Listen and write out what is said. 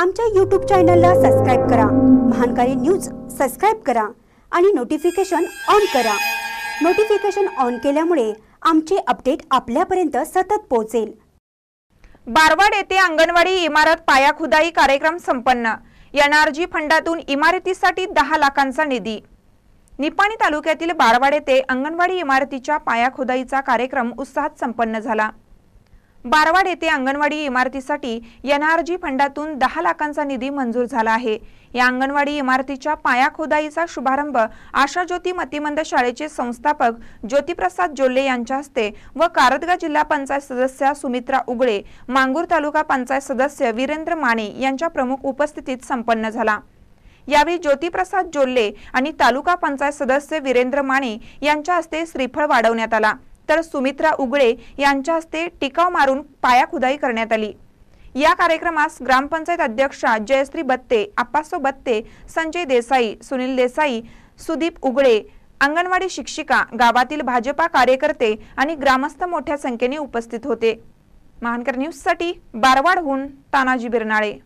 आमच्या यूट्यूब चॅनलला सबस्क्राईब करा महानकारी न्यूज सबस्क्राईब करा आणि नोटिफिकेशन ऑन करा नोटिफिकेशन ऑन केल्यामुळे आमचे अपडेट आपल्यापर्यंत सतत पोहोचेल बारवाड येथे अंगणवाडी इमारत पायाखुदाई कार्यक्रम संपन्न एनआरजी फंडातून इमारतीसाठी दहा लाखांचा निधी निपाणी तालुक्यातील बारवाड येथे अंगणवाडी इमारतीच्या पायाखुदाईचा कार्यक्रम उत्साहात संपन्न झाला बारवाड येथे अंगणवाडी इमारतीसाठी एनआरजी फंडातून दहा लाखांचा निधी मंजूर झाला आहे या अंगणवाडी इमारतीच्या पाया खोदाईचा शुभारंभ आशा ज्योती मतिमंद शाळेचे संस्थापक ज्योतिप्रसाद जोल्ले यांच्या हस्ते व कारदगा जिल्हा पंचायत सदस्या सुमित्रा उगळे मांगूर तालुका पंचायत सदस्य वीरेंद्र माने यांच्या प्रमुख उपस्थितीत संपन्न झाला यावेळी ज्योतिप्रसाद जोल्ले आणि तालुका पंचायत सदस्य वीरेंद्र माने यांच्या हस्ते श्रीफळ वाढवण्यात आला तर सुमित्रा उगळे यांच्या हस्ते टिकाव मारून पायाखुदाई करण्यात आली या कार्यक्रमास ग्रामपंचायत अध्यक्षा जयश्री बत्ते अप्पासो बत्ते संजय देसाई सुनील देसाई सुदीप उगळे अंगणवाडी शिक्षिका गावातील भाजपा कार्यकर्ते आणि ग्रामस्थ मोठ्या संख्येने उपस्थित होते महानकर न्यूजसाठी बारवाडहून तानाजी बिरनाळे